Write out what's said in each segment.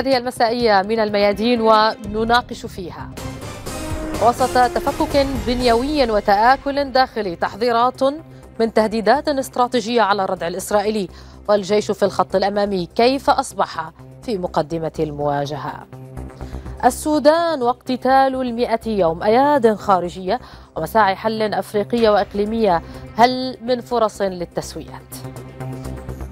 هذه المسائية من الميادين ونناقش فيها وسط تفكك بنيوي وتآكل داخلي تحذيرات من تهديدات استراتيجية على الردع الإسرائيلي والجيش في الخط الأمامي كيف أصبح في مقدمة المواجهة السودان واقتتال المئة يوم أياد خارجية ومساعي حل أفريقية وإقليمية هل من فرص للتسويات؟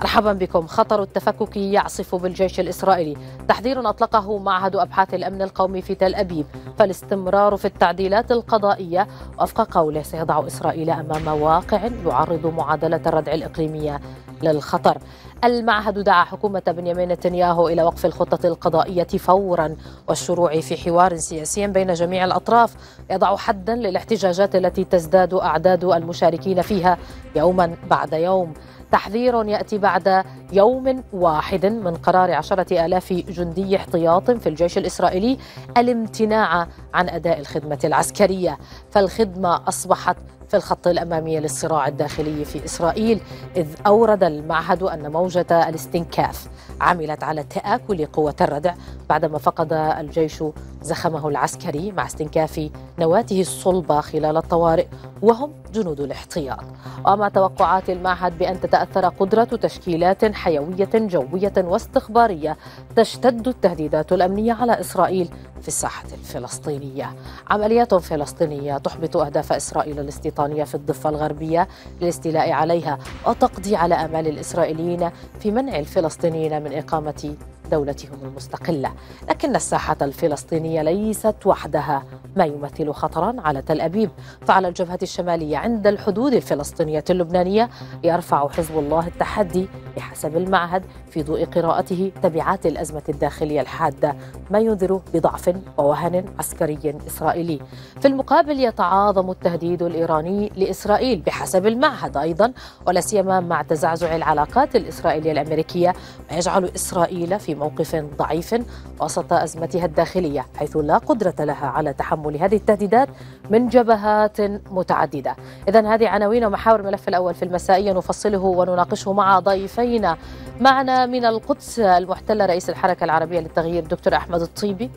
مرحبا بكم خطر التفكك يعصف بالجيش الإسرائيلي تحذير أطلقه معهد أبحاث الأمن القومي في تل أبيب فالاستمرار في التعديلات القضائية وفق قوله سيضع إسرائيل أمام واقع يعرض معادلة الردع الإقليمية للخطر المعهد دعا حكومة بنيامين نتنياهو إلى وقف الخطة القضائية فورا والشروع في حوار سياسي بين جميع الأطراف يضع حدا للاحتجاجات التي تزداد أعداد المشاركين فيها يوما بعد يوم تحذير يأتي بعد يوم واحد من قرار عشرة آلاف جندي احتياط في الجيش الإسرائيلي الامتناع عن أداء الخدمة العسكرية فالخدمة أصبحت في الخط الأمامي للصراع الداخلي في إسرائيل إذ أورد المعهد أن موجة الاستنكاف عملت على تآكل قوة الردع بعدما فقد الجيش زخمه العسكري مع استنكاف نواته الصلبة خلال الطوارئ وهم جنود الاحتياط وما توقعات المعهد بأن تتأثر قدرة تشكيلات حيوية جوية واستخبارية تشتد التهديدات الأمنية على إسرائيل في الساحة الفلسطينية عمليات فلسطينية تحبط أهداف إسرائيل الاستيطانية في الضفة الغربية للاستيلاء عليها وتقضي على آمال الإسرائيليين في منع الفلسطينيين من إقامة دولتهم المستقلة لكن الساحة الفلسطينية ليست وحدها ما يمثل خطرا على تل أبيب فعلى الجبهة الشمالية عند الحدود الفلسطينية اللبنانية يرفع حزب الله التحدي بحسب المعهد في ضوء قراءته تبعات الأزمة الداخلية الحادة ما ينذر بضعف ووهن عسكري إسرائيلي في المقابل يتعاظم التهديد الإيراني لإسرائيل بحسب المعهد أيضا ولا سيما مع تزعزع العلاقات الإسرائيلية الأمريكية ما يجعل إسرائيل في موقف ضعيف وسط أزمتها الداخلية حيث لا قدرة لها على تحمل هذه التهديدات من جبهات متعددة إذا هذه عناوين ومحاور الملف الأول في المسائية نفصله ونناقشه مع ضيفينا معنا من القدس المحتلة رئيس الحركة العربية للتغيير دكتور أحمد الطيبي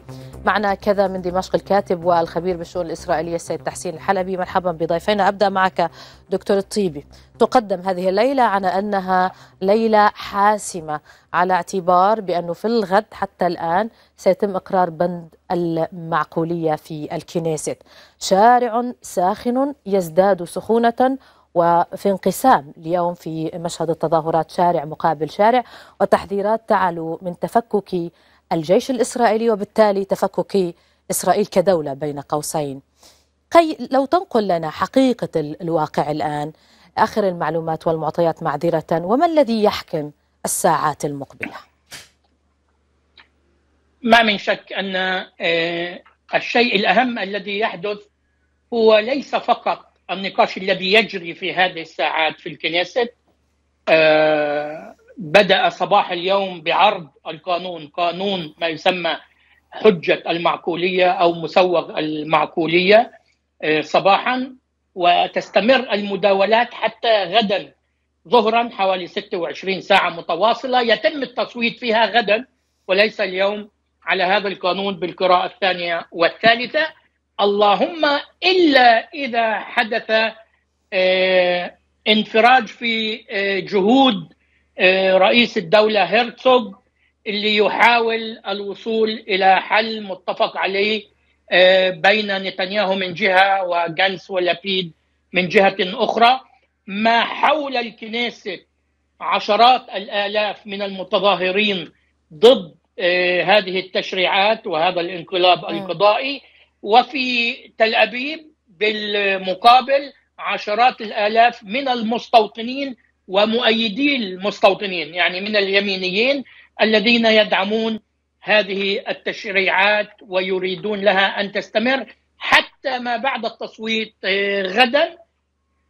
معنا كذا من دمشق الكاتب والخبير بالشؤون الإسرائيلية السيد تحسين الحلبي مرحبا بضيفينا أبدأ معك دكتور الطيبي تقدم هذه الليلة على أنها ليلة حاسمة على اعتبار بأنه في الغد حتى الآن سيتم إقرار بند المعقولية في الكنيست شارع ساخن يزداد سخونة وفي انقسام اليوم في مشهد التظاهرات شارع مقابل شارع وتحذيرات تعلو من تفكك الجيش الإسرائيلي وبالتالي تفكك إسرائيل كدولة بين قوسين قي لو تنقل لنا حقيقة الواقع الآن آخر المعلومات والمعطيات معذرة وما الذي يحكم الساعات المقبلة ما من شك أن آه، الشيء الأهم الذي يحدث هو ليس فقط النقاش الذي يجري في هذه الساعات في الكنيست آه، بدأ صباح اليوم بعرض القانون قانون ما يسمى حجة المعقولية أو مسوغ المعقولية آه، صباحا وتستمر المداولات حتى غدا ظهرا حوالي 26 ساعة متواصلة يتم التصويت فيها غدا وليس اليوم على هذا القانون بالقراءة الثانية والثالثة اللهم إلا إذا حدث آه، انفراج في آه، جهود آه، رئيس الدولة هيرتسوج اللي يحاول الوصول إلى حل متفق عليه آه، بين نتنياهو من جهة وجانس ولابيد من جهة أخرى ما حول الكنيسة عشرات الآلاف من المتظاهرين ضد آه، هذه التشريعات وهذا الانقلاب القضائي وفي تل أبيب بالمقابل عشرات الآلاف من المستوطنين ومؤيدي المستوطنين يعني من اليمينيين الذين يدعمون هذه التشريعات ويريدون لها ان تستمر حتى ما بعد التصويت آه، غدا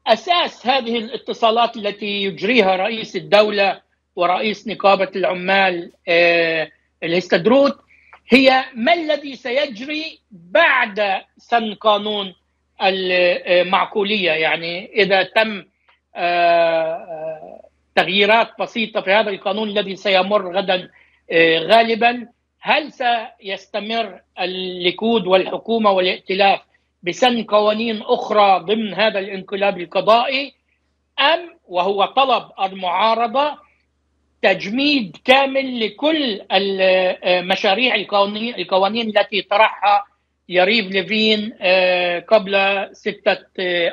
اساس هذه الاتصالات التي يجريها رئيس الدوله ورئيس نقابه العمال آه، الهستدروت هي ما الذي سيجري بعد سن قانون المعقوليه آه، يعني اذا تم آه، آه، تغييرات بسيطه في هذا القانون الذي سيمر غدا آه، غالبا هل سيستمر الليكود والحكومه والائتلاف بسن قوانين اخرى ضمن هذا الانقلاب القضائي ام وهو طلب المعارضه تجميد كامل لكل المشاريع القوانين التي طرحها يريف ليفين قبل سته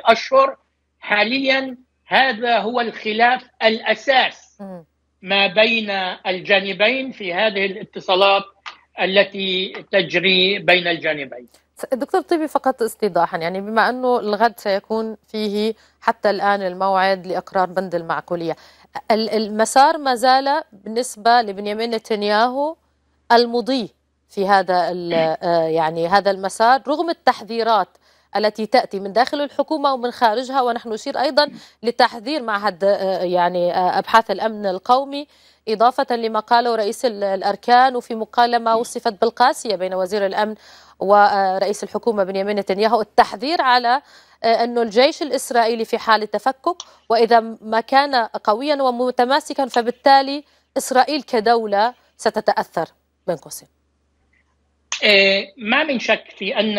اشهر حاليا هذا هو الخلاف الاساس ما بين الجانبين في هذه الاتصالات التي تجري بين الجانبين دكتور طيبي فقط استيضاحا يعني بما انه الغد سيكون فيه حتى الان الموعد لاقرار بند المعقوليه المسار ما زال بالنسبه لبنيامين نتنياهو المضي في هذا آه، يعني هذا المسار رغم التحذيرات التي تأتي من داخل الحكومة ومن خارجها ونحن نشير أيضا لتحذير معهد آه، يعني آه، أبحاث الأمن القومي إضافة لما قاله رئيس الأركان وفي مكالمة وصفت بالقاسية بين وزير الأمن ورئيس آه، الحكومة بنيامين نتنياهو التحذير على أن الجيش الإسرائيلي في حال تفكك وإذا ما كان قويا ومتماسكا فبالتالي إسرائيل كدولة ستتأثر بين قوسين ما من شك في أن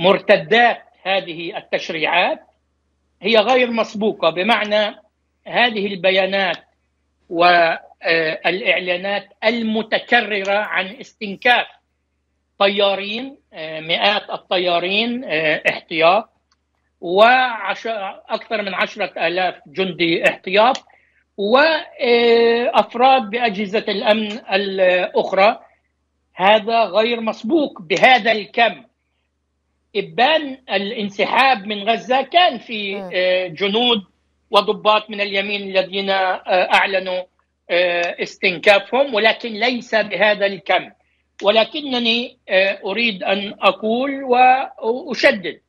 مرتدات هذه التشريعات هي غير مسبوقه بمعنى هذه البيانات والاعلانات المتكرره عن استنكاف طيارين آه، مئات الطيارين آه، احتياط وأكثر من عشرة آلاف جندي احتياط وأفراد آه، بأجهزة الأمن الأخرى هذا غير مسبوق بهذا الكم ابان الانسحاب من غزه كان في آه. آه، جنود وضباط من اليمين الذين آه، اعلنوا استنكافهم ولكن ليس بهذا الكم ولكنني اريد ان اقول واشدد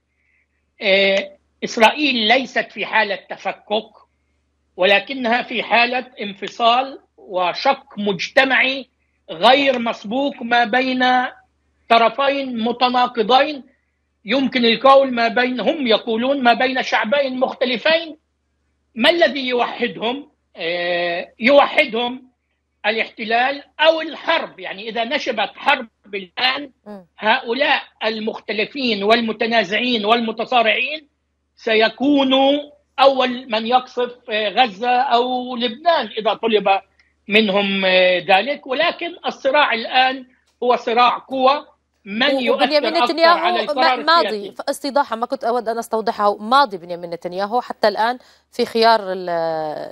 اسرائيل ليست في حاله تفكك ولكنها في حاله انفصال وشق مجتمعي غير مسبوق ما بين طرفين متناقضين يمكن القول ما بين هم يقولون ما بين شعبين مختلفين ما الذي يوحدهم آه، يوحدهم الاحتلال او الحرب يعني اذا نشبت حرب الان هؤلاء المختلفين والمتنازعين والمتصارعين سيكونوا اول من يقصف آه، غزه او لبنان اذا طلب منهم آه، ذلك ولكن الصراع الان هو صراع قوى من يؤثر أكثر على القرار ماضي استضاحة استيضاحا ما كنت أود أن أستوضحه ماضي بنيامين نتنياهو حتى الآن في خيار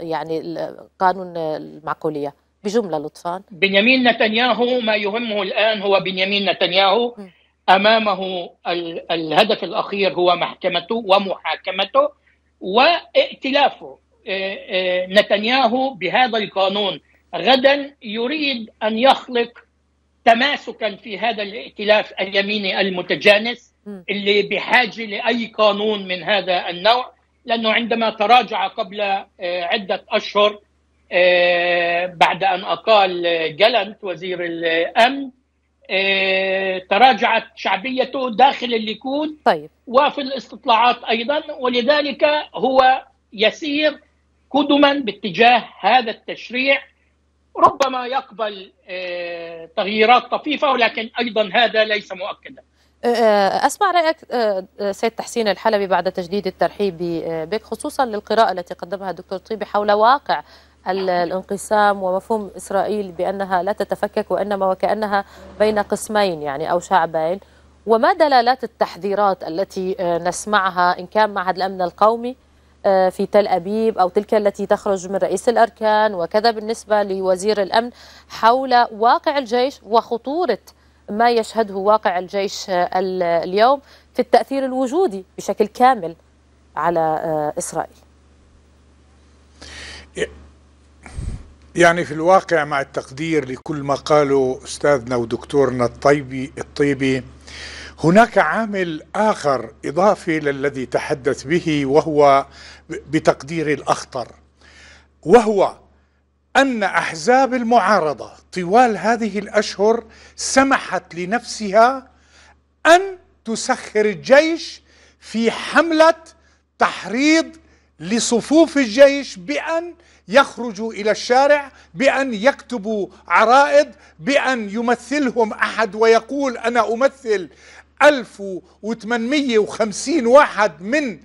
يعني قانون المعقولية بجملة لطفا بنيامين نتنياهو ما يهمه الآن هو بنيامين نتنياهو أمامه الهدف الأخير هو محكمته ومحاكمته وائتلافه آه، آه، نتنياهو بهذا القانون غدا يريد أن يخلق تماسكا في هذا الائتلاف اليميني المتجانس اللي بحاجه لاي قانون من هذا النوع لانه عندما تراجع قبل آه، عده اشهر آه، بعد ان اقال آه، جالنت وزير الامن تراجعت شعبيته داخل الليكود طيب. وفي الاستطلاعات ايضا ولذلك هو يسير قدما باتجاه هذا التشريع ربما يقبل تغييرات طفيفه ولكن ايضا هذا ليس مؤكدا. أه، أه، اسمع رايك أه، سيد تحسين الحلبي بعد تجديد الترحيب بك خصوصا للقراءه التي قدمها الدكتور طيبي حول واقع الانقسام ومفهوم اسرائيل بانها لا تتفكك وانما وكانها بين قسمين يعني او شعبين وما دلالات التحذيرات التي نسمعها ان كان معهد الامن القومي آه، في تل أبيب أو تلك التي تخرج من رئيس الأركان وكذا بالنسبة لوزير الأمن حول واقع الجيش وخطورة ما يشهده واقع الجيش آه، اليوم في التأثير الوجودي بشكل كامل على آه، إسرائيل يعني في الواقع مع التقدير لكل ما قاله أستاذنا ودكتورنا الطيبي الطيبي هناك عامل آخر إضافي للذي تحدث به وهو بتقدير الأخطر وهو أن أحزاب المعارضة طوال هذه الأشهر سمحت لنفسها أن تسخر الجيش في حملة تحريض لصفوف الجيش بأن يخرجوا إلى الشارع بأن يكتبوا عرائض بأن يمثلهم أحد ويقول أنا أمثل 1850 واحد من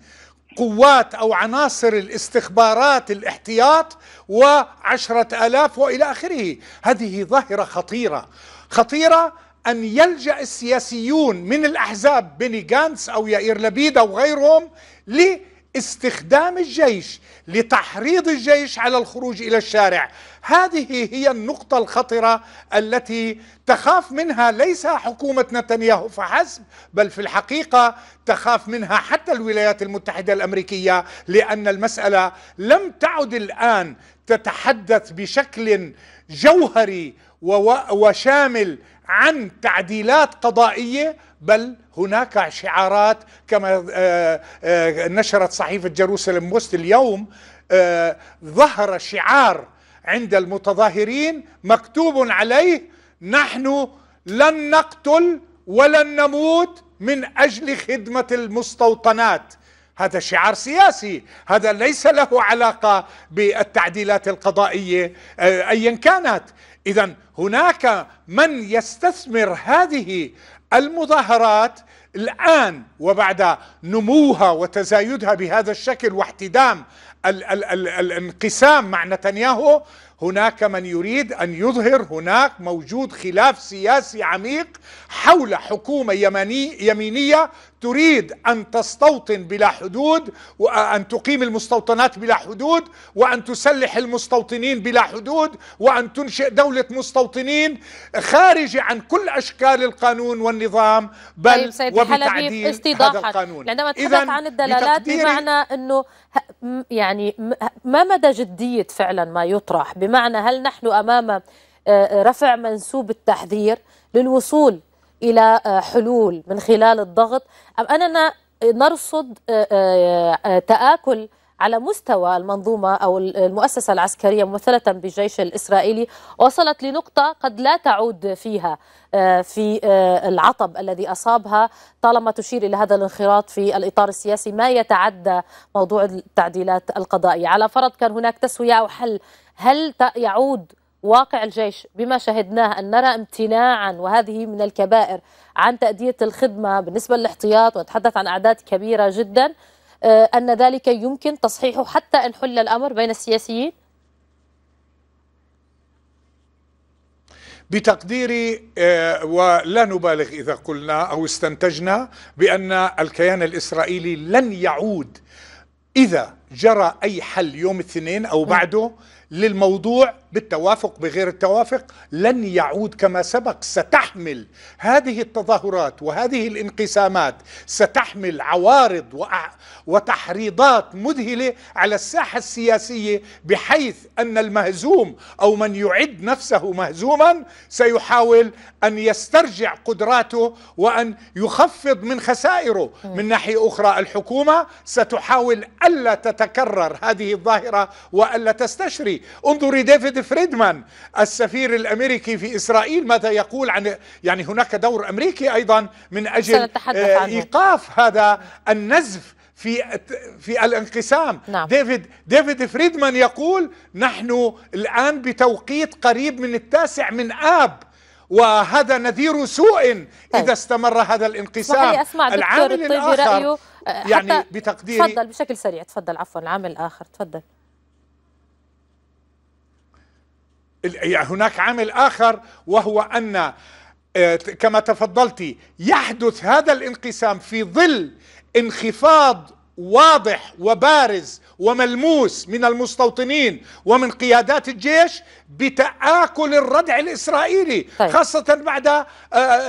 قوات أو عناصر الاستخبارات الاحتياط وعشرة ألاف وإلى آخره هذه ظاهرة خطيرة خطيرة أن يلجأ السياسيون من الأحزاب بني جانس أو يائير لبيد أو غيرهم لي استخدام الجيش لتحريض الجيش على الخروج الى الشارع هذه هي النقطه الخطره التي تخاف منها ليس حكومه نتنياهو فحسب بل في الحقيقه تخاف منها حتى الولايات المتحده الامريكيه لان المساله لم تعد الان تتحدث بشكل جوهري وشامل عن تعديلات قضائيه بل هناك شعارات كما آه، آه، نشرت صحيفة جيروسلم بوست اليوم آه، ظهر شعار عند المتظاهرين مكتوب عليه نحن لن نقتل ولن نموت من أجل خدمة المستوطنات هذا شعار سياسي هذا ليس له علاقة بالتعديلات القضائية أيا كانت إذا هناك من يستثمر هذه المظاهرات الآن وبعد نموها وتزايدها بهذا الشكل واحتدام ال ال ال الانقسام مع نتنياهو هناك من يريد أن يظهر هناك موجود خلاف سياسي عميق حول حكومة يمني يمينية تريد أن تستوطن بلا حدود وأن تقيم المستوطنات بلا حدود وأن تسلح المستوطنين بلا حدود وأن تنشئ دولة مستوطنين خارجة عن كل أشكال القانون والنظام بل طيب وبتعديل استيضاحا هذا القانون عندما تحدث عن الدلالات بمعنى أنه يعني ما مدى جدية فعلا ما يطرح بمعنى هل نحن أمام آه، رفع منسوب التحذير للوصول الى آه، حلول من خلال الضغط ام اننا نرصد آه، آه، تآكل على مستوى المنظومة أو المؤسسة العسكرية ممثلة بالجيش الإسرائيلي وصلت لنقطة قد لا تعود فيها في العطب الذي أصابها طالما تشير إلى هذا الانخراط في الإطار السياسي ما يتعدى موضوع التعديلات القضائية على فرض كان هناك تسوية أو حل هل يعود واقع الجيش بما شهدناه أن نرى امتناعا وهذه من الكبائر عن تأدية الخدمة بالنسبة للاحتياط ونتحدث عن أعداد كبيرة جدا آه، أن ذلك يمكن تصحيحه حتى إن حل الأمر بين السياسيين بتقديري آه، ولا نبالغ إذا قلنا أو استنتجنا بأن الكيان الإسرائيلي لن يعود إذا جرى أي حل يوم الاثنين أو بعده للموضوع بالتوافق بغير التوافق لن يعود كما سبق ستحمل هذه التظاهرات وهذه الانقسامات ستحمل عوارض وتحريضات مذهله على الساحه السياسيه بحيث ان المهزوم او من يعد نفسه مهزوما سيحاول ان يسترجع قدراته وان يخفض من خسائره من ناحيه اخرى الحكومه ستحاول الا تتكرر هذه الظاهره والا تستشري انظري ديفيد فريدمان السفير الامريكي في اسرائيل ماذا يقول عن يعني هناك دور امريكي ايضا من اجل آه، ايقاف هذا النزف في في الانقسام نعم. ديفيد ديفيد فريدمان يقول نحن الان بتوقيت قريب من التاسع من اب وهذا نذير سوء طيب. اذا استمر هذا الانقسام أسمع العامل الاخر رأيه آه، يعني بتقديري تفضل بشكل سريع تفضل عفوا العامل الاخر تفضل يعني هناك عامل آخر وهو أن آه، كما تفضلت يحدث هذا الانقسام في ظل انخفاض واضح وبارز وملموس من المستوطنين ومن قيادات الجيش بتآكل الردع الإسرائيلي طيب. خاصة بعد آه،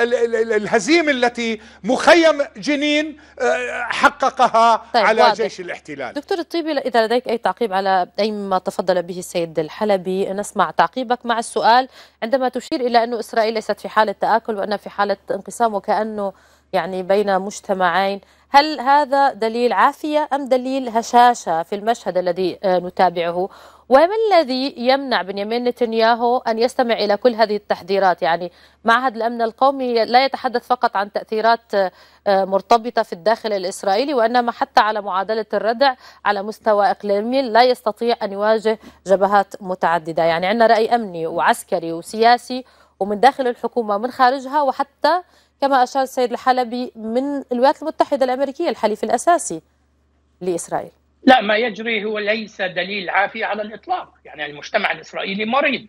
الهزيمة التي مخيم جنين آه، حققها طيب على واضح. جيش الاحتلال دكتور الطيبي إذا لديك أي تعقيب على أي ما تفضل به السيد الحلبي نسمع تعقيبك مع السؤال عندما تشير إلى أن إسرائيل ليست في حالة تآكل وأنها في حالة انقسام وكأنه يعني بين مجتمعين هل هذا دليل عافية أم دليل هشاشة في المشهد الذي آه، نتابعه وما الذي يمنع بنيامين نتنياهو أن يستمع إلى كل هذه التحذيرات يعني معهد الأمن القومي لا يتحدث فقط عن تأثيرات آه، آه، مرتبطة في الداخل الإسرائيلي وإنما حتى على معادلة الردع على مستوى إقليمي لا يستطيع أن يواجه جبهات متعددة يعني عندنا رأي أمني وعسكري وسياسي ومن داخل الحكومة ومن خارجها وحتى كما أشار السيد الحلبي من الولايات المتحدة الأمريكية الحليف الأساسي لإسرائيل لا ما يجري هو ليس دليل عافي على الإطلاق يعني المجتمع الإسرائيلي مريض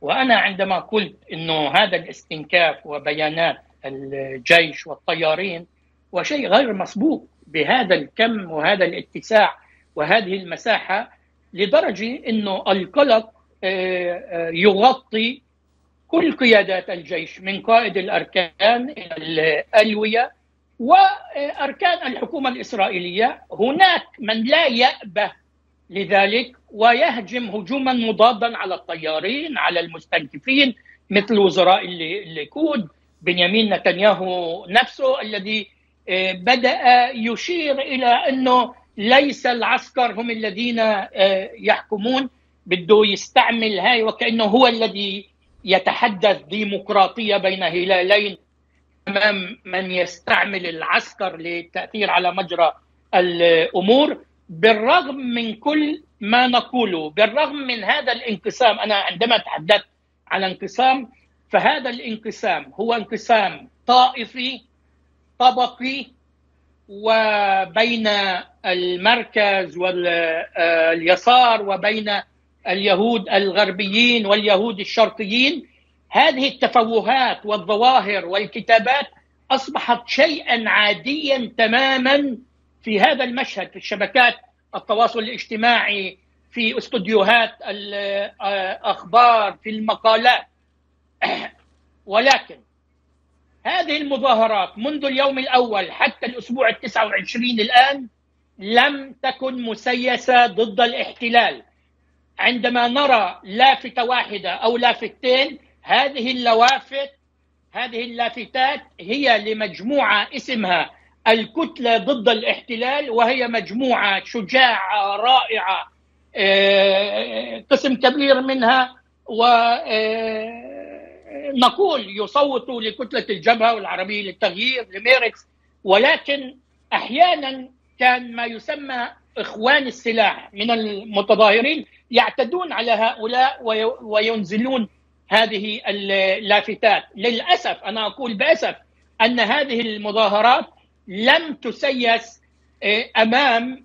وأنا عندما قلت أنه هذا الاستنكاف وبيانات الجيش والطيارين وشيء غير مسبوق بهذا الكم وهذا الاتساع وهذه المساحة لدرجة أنه القلق آه، آه، يغطي كل قيادات الجيش من قائد الاركان الى الالويه واركان الحكومه الاسرائيليه هناك من لا يأبه لذلك ويهجم هجوما مضادا على الطيارين على المستنكفين مثل وزراء الليكود بنيامين نتنياهو نفسه الذي آه، بدأ يشير إلى أنه ليس العسكر هم الذين آه، يحكمون بده يستعمل هاي وكأنه هو الذي يتحدث ديمقراطيه بين هلالين امام من يستعمل العسكر للتاثير على مجرى الامور بالرغم من كل ما نقوله بالرغم من هذا الانقسام انا عندما تحدثت عن انقسام فهذا الانقسام هو انقسام طائفي طبقي وبين المركز واليسار وبين اليهود الغربيين واليهود الشرقيين هذه التفوهات والظواهر والكتابات اصبحت شيئا عاديا تماما في هذا المشهد في الشبكات التواصل الاجتماعي في استوديوهات الاخبار في المقالات ولكن هذه المظاهرات منذ اليوم الاول حتى الاسبوع ال 29 الان لم تكن مسيسه ضد الاحتلال عندما نرى لافتة واحدة أو لافتين هذه اللوافت هذه اللافتات هي لمجموعة اسمها الكتلة ضد الاحتلال وهي مجموعة شجاعة رائعة آه، قسم كبير منها ونقول آه، يصوتوا لكتلة الجبهة والعربية للتغيير لميركس ولكن أحيانا كان ما يسمى اخوان السلاح من المتظاهرين يعتدون على هؤلاء وينزلون هذه اللافتات للاسف انا اقول باسف ان هذه المظاهرات لم تسيس آه، امام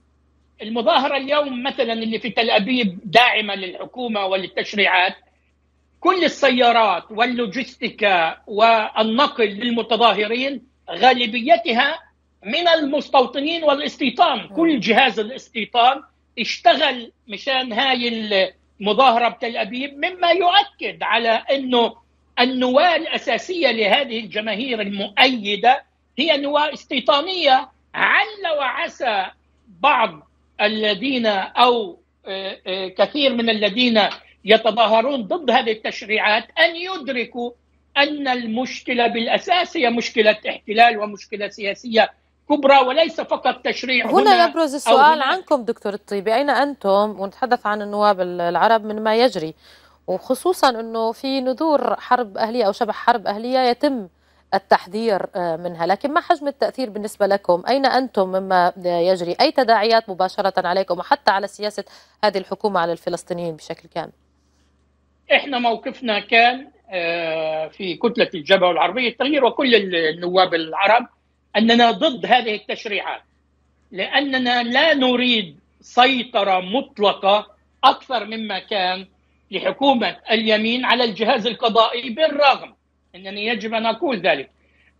المظاهره اليوم مثلا اللي في تل ابيب داعمه للحكومه وللتشريعات كل السيارات واللوجستيكا والنقل للمتظاهرين غالبيتها من المستوطنين والاستيطان كل جهاز الاستيطان اشتغل مشان هاي المظاهره بتل ابيب مما يؤكد على انه النواه الاساسيه لهذه الجماهير المؤيده هي نواه استيطانيه عل وعسى بعض الذين او آه، آه، كثير من الذين يتظاهرون ضد هذه التشريعات ان يدركوا ان المشكله بالاساس هي مشكله احتلال ومشكله سياسيه كبرى وليس فقط تشريع هنا, هنا يبرز السؤال هنا. عنكم دكتور الطيبي أين أنتم ونتحدث عن النواب العرب من ما يجري وخصوصا أنه في نذور حرب أهلية أو شبه حرب أهلية يتم التحذير آه، منها لكن ما حجم التأثير بالنسبة لكم أين أنتم مما يجري أي تداعيات مباشرة عليكم وحتى على سياسة هذه الحكومة على الفلسطينيين بشكل كامل إحنا موقفنا كان آه، في كتلة الجبهة العربية التغيير وكل النواب العرب اننا ضد هذه التشريعات لاننا لا نريد سيطره مطلقه اكثر مما كان لحكومه اليمين على الجهاز القضائي بالرغم انني يجب ان اقول ذلك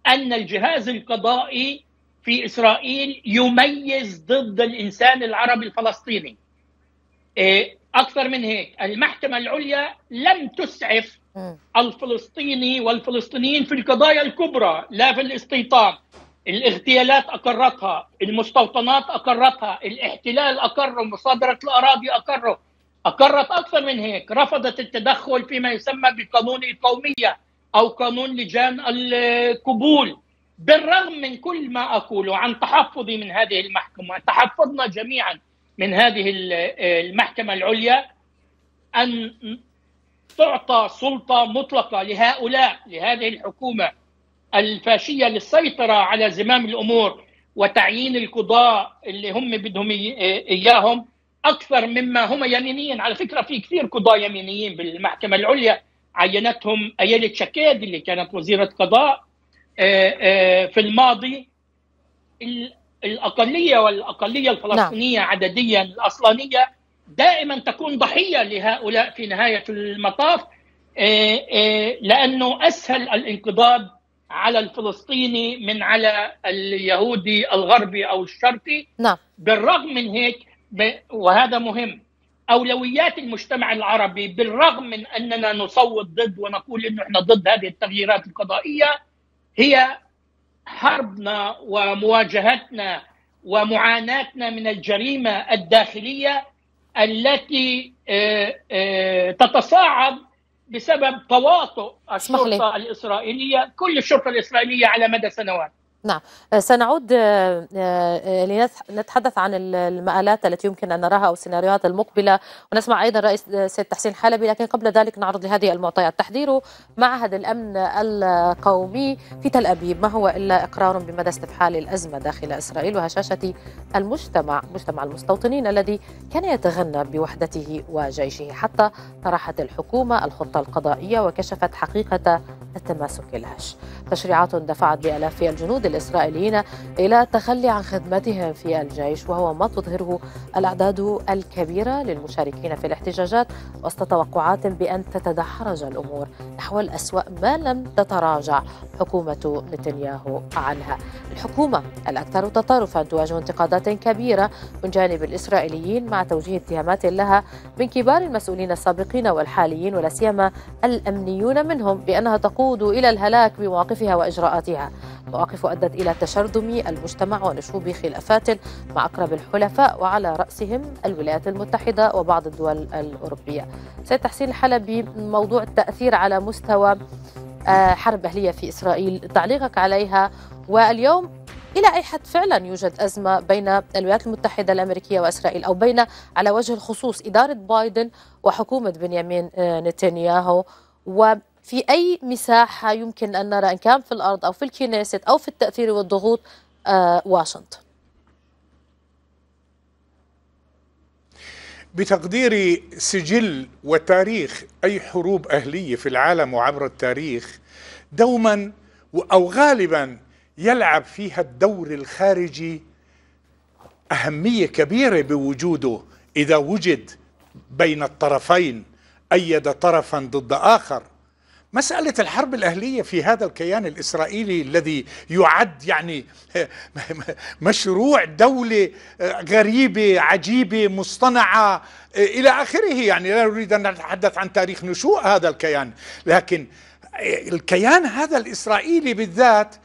ان الجهاز القضائي في اسرائيل يميز ضد الانسان العربي الفلسطيني إيه، اكثر من هيك المحكمه العليا لم تسعف الفلسطيني والفلسطينيين في القضايا الكبرى لا في الاستيطان الاغتيالات اقرتها المستوطنات اقرتها الاحتلال اقره مصادره الاراضي اقره اقرت اكثر من هيك رفضت التدخل فيما يسمى بقانون القوميه او قانون لجان القبول بالرغم من كل ما اقوله عن تحفظي من هذه المحكمه تحفظنا جميعا من هذه المحكمه العليا ان تعطى سلطه مطلقه لهؤلاء لهذه الحكومه الفاشيه للسيطره على زمام الامور وتعيين القضاء اللي هم بدهم اياهم اكثر مما هم يمينيين، على فكره في كثير قضاه يمينيين بالمحكمه العليا عينتهم ايلة شكاد اللي كانت وزيره قضاء آه، آه، في الماضي الاقليه والاقليه نعم. الفلسطينيه نعم. عدديا الاصلانيه دائما تكون ضحيه لهؤلاء في نهايه المطاف آه، لانه اسهل الانقضاض على الفلسطيني من على اليهودي الغربي او الشرقي نعم بالرغم من هيك وهذا مهم اولويات المجتمع العربي بالرغم من اننا نصوت ضد ونقول انه احنا ضد هذه التغييرات القضائيه هي حربنا ومواجهتنا ومعاناتنا من الجريمه الداخليه التي آه، آه، تتصاعد بسبب تواطؤ الشرطه الاسرائيليه كل الشرطه الاسرائيليه على مدى سنوات نعم آه، سنعود آه، آه، لنتحدث عن المآلات التي يمكن أن نراها أو السيناريوهات المقبلة ونسمع أيضا رئيس سيد تحسين حلبي لكن قبل ذلك نعرض لهذه المعطيات تحذير معهد الأمن القومي في تل أبيب ما هو إلا إقرار بمدى استفحال الأزمة داخل إسرائيل وهشاشة المجتمع مجتمع المستوطنين الذي كان يتغنى بوحدته وجيشه حتى طرحت الحكومة الخطة القضائية وكشفت حقيقة التماسك الهش تشريعات دفعت بآلاف الجنود الإسرائيليين إلى التخلي عن خدمتهم في الجيش وهو ما تظهره الأعداد الكبيرة للمشاركين في الاحتجاجات وسط توقعات بأن تتدحرج الأمور نحو الأسوأ ما لم تتراجع حكومة نتنياهو عنها الحكومة الأكثر تطرفا تواجه انتقادات كبيرة من جانب الإسرائيليين مع توجيه اتهامات لها من كبار المسؤولين السابقين والحاليين ولا سيما الأمنيون منهم بأنها تقود إلى الهلاك بمواقف مواقفها وإجراءاتها مواقف أدت إلى تشرذم المجتمع ونشوب خلافات مع أقرب الحلفاء وعلى رأسهم الولايات المتحدة وبعض الدول الأوروبية سيد تحسين الحلبي موضوع التأثير على مستوى آه، حرب أهلية في إسرائيل تعليقك عليها واليوم إلى أي حد فعلا يوجد أزمة بين الولايات المتحدة الأمريكية وإسرائيل أو بين على وجه الخصوص إدارة بايدن وحكومة بنيامين آه، نتنياهو و في أي مساحة يمكن أن نرى إن كان في الأرض أو في الكنيست أو في التأثير والضغوط آه، واشنطن بتقدير سجل وتاريخ أي حروب أهلية في العالم وعبر التاريخ دوما أو غالبا يلعب فيها الدور الخارجي أهمية كبيرة بوجوده إذا وجد بين الطرفين أيد طرفا ضد آخر مسألة الحرب الأهلية في هذا الكيان الإسرائيلي الذي يعد يعني آه، مشروع دولة آه، غريبة عجيبة مصطنعة آه، إلى آخره يعني لا نريد أن نتحدث عن تاريخ نشوء هذا الكيان لكن الكيان هذا الإسرائيلي بالذات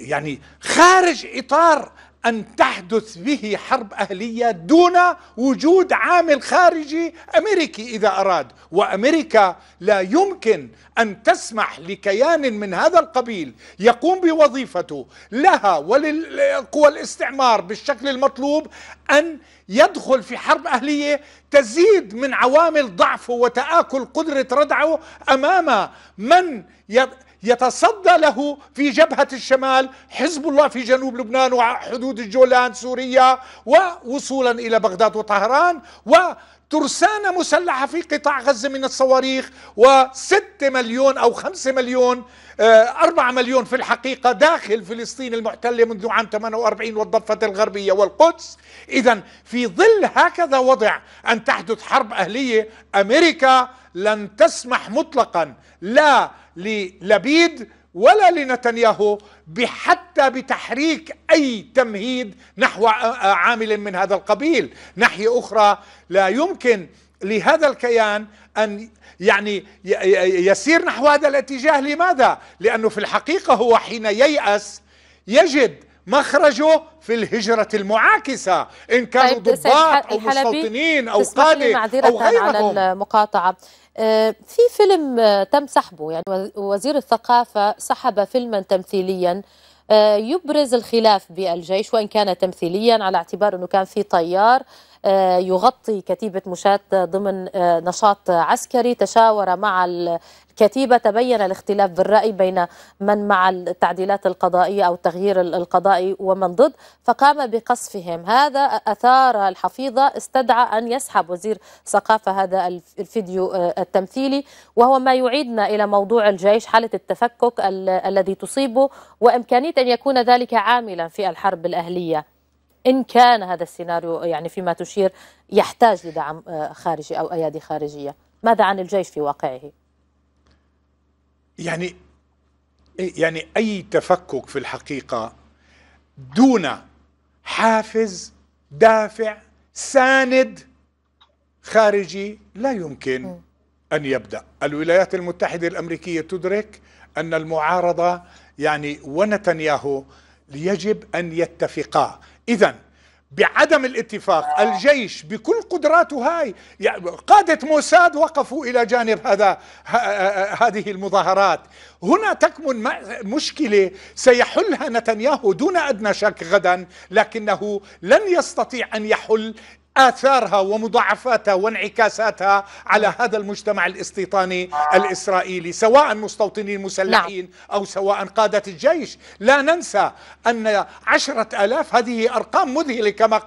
يعني خارج إطار أن تحدث به حرب أهلية دون وجود عامل خارجي أمريكي إذا أراد وأمريكا لا يمكن أن تسمح لكيان من هذا القبيل يقوم بوظيفته لها وللقوى الاستعمار بالشكل المطلوب أن يدخل في حرب أهلية تزيد من عوامل ضعفه وتآكل قدرة ردعه أمام من يد يتصدى له في جبهة الشمال حزب الله في جنوب لبنان وحدود الجولان سوريا ووصولا إلى بغداد وطهران وترسانة مسلحة في قطاع غزة من الصواريخ وستة مليون أو خمسة مليون آه، أربعة مليون في الحقيقة داخل فلسطين المحتلة منذ عام 48 والضفة الغربية والقدس إذا في ظل هكذا وضع أن تحدث حرب أهلية أمريكا لن تسمح مطلقا لا للبيد ولا لنتنياهو حتى بتحريك أي تمهيد نحو عامل من هذا القبيل ناحية أخرى لا يمكن لهذا الكيان أن يعني يسير نحو هذا الاتجاه لماذا؟ لأنه في الحقيقة هو حين ييأس يجد مخرجه في الهجرة المعاكسة إن كانوا طيب ضباط أو مستوطنين أو قادة أو غيرهم على المقاطعة آه، في فيلم آه، تم سحبه يعني وزير الثقافة سحب فيلما تمثيليا آه، يبرز الخلاف بالجيش وإن كان تمثيليا على اعتبار أنه كان في طيار آه، يغطي كتيبة مشاة ضمن آه، نشاط عسكري تشاور مع الكتيبة تبين الاختلاف بالرأي بين من مع التعديلات القضائية أو التغيير القضائي ومن ضد فقام بقصفهم هذا أثار الحفيظة استدعى أن يسحب وزير ثقافة هذا الفيديو آه، التمثيلي وهو ما يعيدنا إلى موضوع الجيش حالة التفكك الذي تصيبه وإمكانية أن يكون ذلك عاملا في الحرب الأهلية إن كان هذا السيناريو يعني فيما تشير يحتاج لدعم آه، خارجي أو أيادي خارجية ماذا عن الجيش في واقعه؟ يعني يعني أي تفكك في الحقيقة دون حافز دافع ساند خارجي لا يمكن أن يبدأ الولايات المتحدة الأمريكية تدرك أن المعارضة يعني ونتنياهو يجب أن يتفقا إذا بعدم الاتفاق الجيش بكل قدراته هاي قادة موساد وقفوا إلى جانب هذا هذه المظاهرات هنا تكمن مشكلة سيحلها نتنياهو دون أدنى شك غدا لكنه لن يستطيع أن يحل آثارها ومضاعفاتها وانعكاساتها على نعم. هذا المجتمع الاستيطاني الإسرائيلي سواء مستوطنين مسلحين نعم. أو سواء قادة الجيش لا ننسى أن عشرة ألاف هذه أرقام مذهلة كما,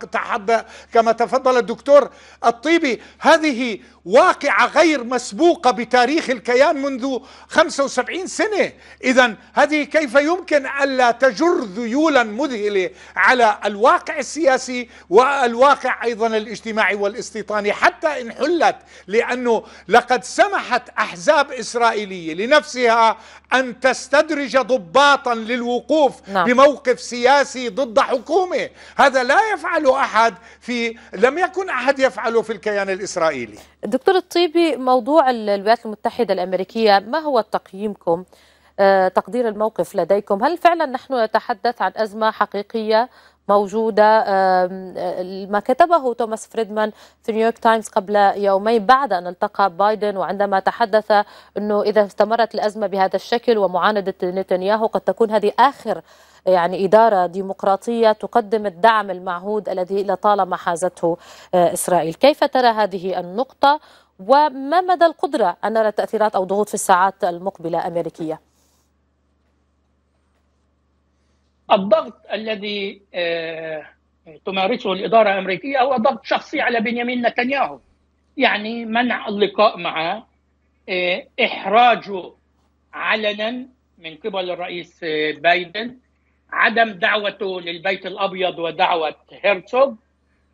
كما تفضل الدكتور الطيبي هذه واقعة غير مسبوقة بتاريخ الكيان منذ 75 سنة إذا هذه كيف يمكن ألا تجر ذيولا مذهلة على الواقع السياسي والواقع أيضا الاجتماعي والاستيطاني حتى إن حلت لأنه لقد سمحت أحزاب إسرائيلية لنفسها أن تستدرج ضباطا للوقوف نعم. بموقف سياسي ضد حكومة هذا لا يفعله أحد في لم يكن أحد يفعله في الكيان الإسرائيلي دكتور الطيبي موضوع الولايات المتحدة الأمريكية ما هو تقييمكم آه، تقدير الموقف لديكم هل فعلا نحن نتحدث عن أزمة حقيقية موجودة آه، ما كتبه توماس فريدمان في نيويورك تايمز قبل يومين بعد أن التقى بايدن وعندما تحدث أنه إذا استمرت الأزمة بهذا الشكل ومعاندة نتنياهو قد تكون هذه آخر يعني إدارة ديمقراطية تقدم الدعم المعهود الذي لطالما حازته آه، إسرائيل كيف ترى هذه النقطة وما مدى القدرة أن نرى تأثيرات أو ضغوط في الساعات المقبلة أمريكية؟ الضغط الذي آه، تمارسه الاداره الامريكيه هو ضغط شخصي على بنيامين نتنياهو يعني منع اللقاء معه آه، احراجه علنا من قبل الرئيس آه، بايدن عدم دعوته للبيت الابيض ودعوه هيرتسوغ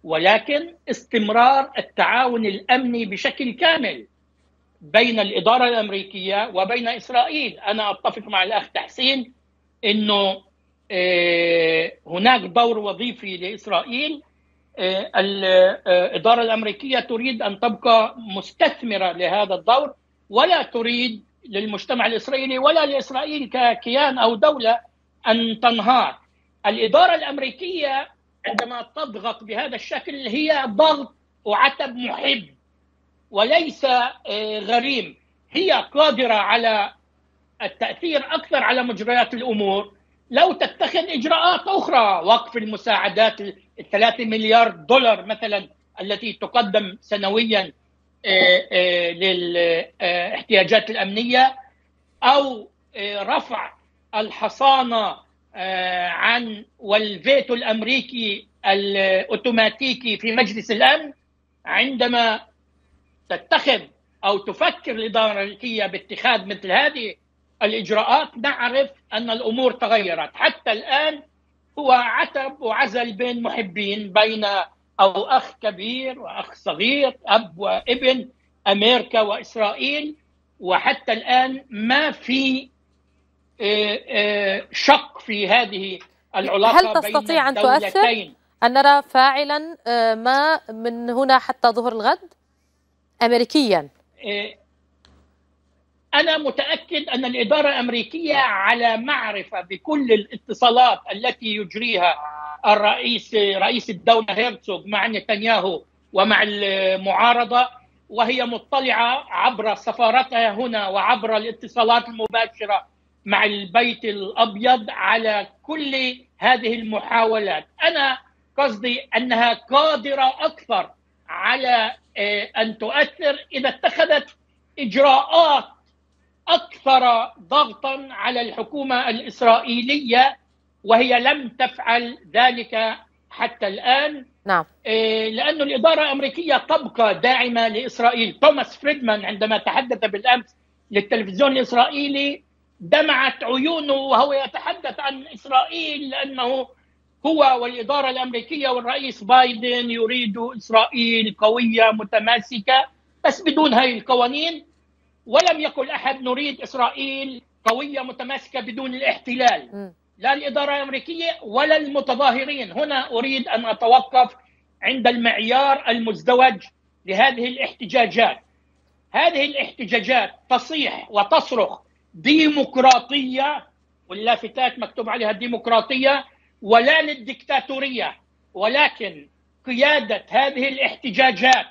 ولكن استمرار التعاون الامني بشكل كامل بين الاداره الامريكيه وبين اسرائيل، انا اتفق مع الاخ تحسين انه آه، هناك دور وظيفي لاسرائيل آه، الاداره آه، الامريكيه تريد ان تبقى مستثمره لهذا الدور ولا تريد للمجتمع الاسرائيلي ولا لاسرائيل ككيان او دوله ان تنهار. الاداره الامريكيه عندما تضغط بهذا الشكل هي ضغط وعتب محب وليس غريم، هي قادره على التاثير اكثر على مجريات الامور لو تتخذ اجراءات اخرى وقف المساعدات الثلاثة مليار دولار مثلا التي تقدم سنويا آه، آه، للاحتياجات الامنيه او آه، رفع الحصانه عن والفيتو الامريكي الاوتوماتيكي في مجلس الامن عندما تتخذ او تفكر الاداره الامريكيه باتخاذ مثل هذه الاجراءات نعرف ان الامور تغيرت حتى الان هو عتب وعزل بين محبين بين او اخ كبير واخ صغير اب وابن امريكا واسرائيل وحتى الان ما في آه، آه، شق في هذه العلاقه هل تستطيع بين ان تؤثر ان نرى فاعلا آه، ما من هنا حتى ظهر الغد امريكيا أنا متأكد أن الإدارة الأمريكية على معرفة بكل الاتصالات التي يجريها الرئيس رئيس الدولة هيرتسوغ مع نتنياهو ومع المعارضة وهي مطلعة عبر سفارتها هنا وعبر الاتصالات المباشرة مع البيت الأبيض على كل هذه المحاولات أنا قصدي أنها قادرة أكثر على آه، أن تؤثر إذا اتخذت إجراءات اكثر ضغطا على الحكومه الاسرائيليه وهي لم تفعل ذلك حتى الان نعم إيه، لأن الإدارة الأمريكية تبقى داعمة لإسرائيل توماس فريدمان عندما تحدث بالأمس للتلفزيون الإسرائيلي دمعت عيونه وهو يتحدث عن إسرائيل لأنه هو والإدارة الأمريكية والرئيس بايدن يريد إسرائيل قوية متماسكة بس بدون هذه القوانين ولم يقل احد نريد اسرائيل قويه متماسكه بدون الاحتلال لا الاداره الامريكيه ولا المتظاهرين هنا اريد ان اتوقف عند المعيار المزدوج لهذه الاحتجاجات هذه الاحتجاجات تصيح وتصرخ ديمقراطيه واللافتات مكتوب عليها ديمقراطيه ولا للديكتاتوريه ولكن قياده هذه الاحتجاجات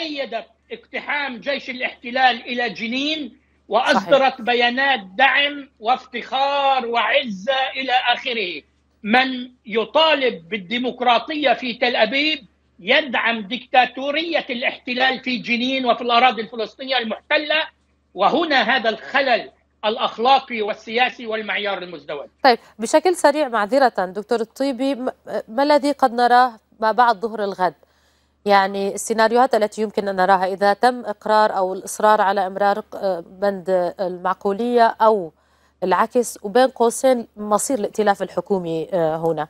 ايدت اقتحام جيش الاحتلال الى جنين واصدرت صحيح. بيانات دعم وافتخار وعزه الى اخره من يطالب بالديمقراطيه في تل ابيب يدعم ديكتاتوريه الاحتلال في جنين وفي الاراضي الفلسطينيه المحتله وهنا هذا الخلل الاخلاقي والسياسي والمعيار المزدوج. طيب بشكل سريع معذره دكتور الطيبي ما الذي قد نراه ما بعد ظهر الغد؟ يعني السيناريوهات التي يمكن أن نراها إذا تم إقرار أو الإصرار على إمرار آه، بند المعقولية أو العكس وبين قوسين مصير الائتلاف الحكومي آه، هنا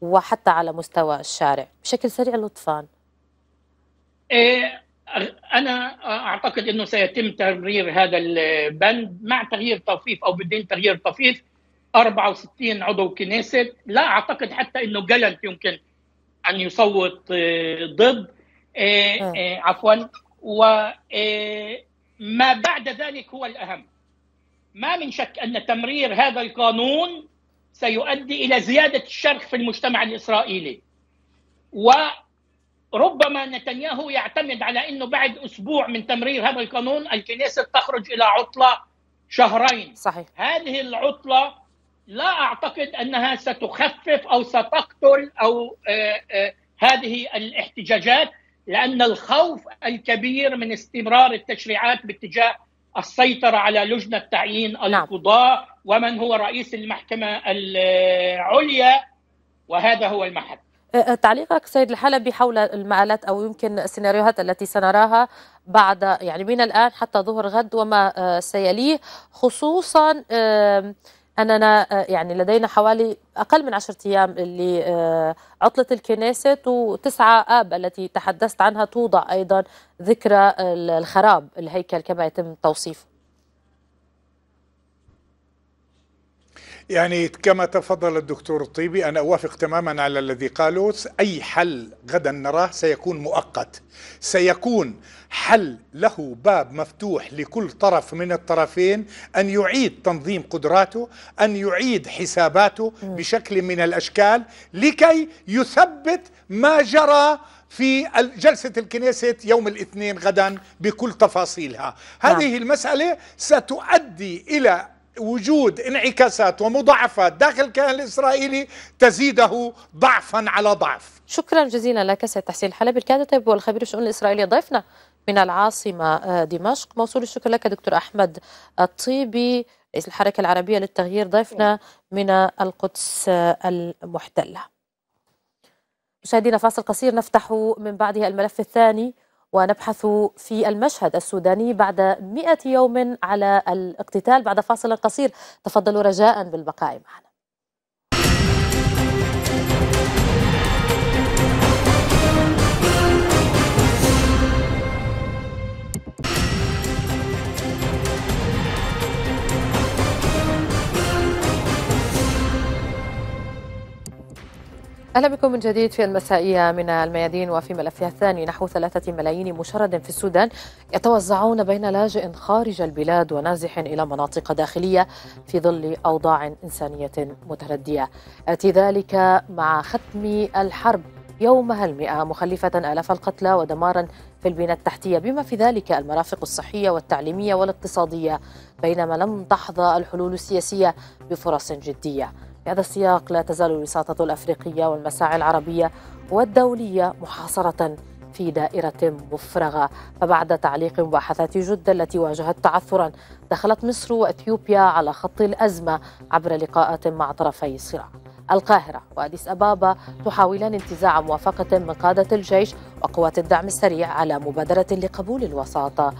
وحتى على مستوى الشارع بشكل سريع لطفان إيه، أنا أعتقد أنه سيتم تمرير هذا البند مع تغيير طفيف أو بدين تغيير طفيف 64 عضو كنيسة لا أعتقد حتى أنه جلنت يمكن ان يصوت آه، ضد آه، آه. عفوا وما بعد ذلك هو الاهم ما من شك ان تمرير هذا القانون سيؤدي الى زياده الشرخ في المجتمع الاسرائيلي وربما نتنياهو يعتمد على انه بعد اسبوع من تمرير هذا القانون الكنيسة تخرج الى عطله شهرين صحيح هذه العطله لا اعتقد انها ستخفف او ستقتل او آه، آه، هذه الاحتجاجات لان الخوف الكبير من استمرار التشريعات باتجاه السيطره على لجنه تعيين نعم. القضاء ومن هو رئيس المحكمه العليا وهذا هو المحك آه، تعليقك سيد الحلبي حول المآلات او يمكن السيناريوهات التي سنراها بعد يعني من الان حتى ظهر غد وما سيليه خصوصا أننا آه، يعني لدينا حوالي أقل من عشرة أيام آه، عطلة الكنيسة وتسعة آب التي تحدثت عنها توضع أيضا ذكرى الخراب الهيكل كما يتم توصيفه يعني كما تفضل الدكتور الطيبي أنا أوافق تماما على الذي قاله أي حل غدا نراه سيكون مؤقت سيكون حل له باب مفتوح لكل طرف من الطرفين أن يعيد تنظيم قدراته أن يعيد حساباته بشكل من الأشكال لكي يثبت ما جرى في جلسة الكنيسة يوم الاثنين غدا بكل تفاصيلها نعم. هذه المسألة ستؤدي إلى وجود انعكاسات ومضاعفات داخل الكيان الإسرائيلي تزيده ضعفا على ضعف شكرا جزيلا لك سيد تحسين الحلبي الكاتب طيب والخبير الشؤون الإسرائيلية ضيفنا من العاصمة آه، دمشق موصول الشكر لك دكتور أحمد الطيبي رئيس الحركة العربية للتغيير ضيفنا من القدس آه، المحتلة مشاهدينا فاصل قصير نفتح من بعده الملف الثاني ونبحث في المشهد السوداني بعد مئة يوم على الاقتتال بعد فاصل قصير تفضلوا رجاء بالبقاء معنا أهلا بكم من جديد في المسائية من الميادين وفي ملفها الثاني نحو ثلاثة ملايين مشرد في السودان يتوزعون بين لاجئ خارج البلاد ونازح إلى مناطق داخلية في ظل أوضاع إنسانية متردية أتي ذلك مع ختم الحرب يومها المئة مخلفة آلاف القتلى ودمارا في البنى التحتية بما في ذلك المرافق الصحية والتعليمية والاقتصادية بينما لم تحظى الحلول السياسية بفرص جدية في هذا السياق لا تزال الوساطة الأفريقية والمساعي العربية والدولية محاصرة في دائرة مفرغة فبعد تعليق مباحثات جدة التي واجهت تعثرا دخلت مصر وأثيوبيا على خط الأزمة عبر لقاءات مع طرفي الصراع القاهرة وأديس أبابا تحاولان انتزاع موافقة من قادة الجيش وقوات الدعم السريع على مبادرة لقبول الوساطة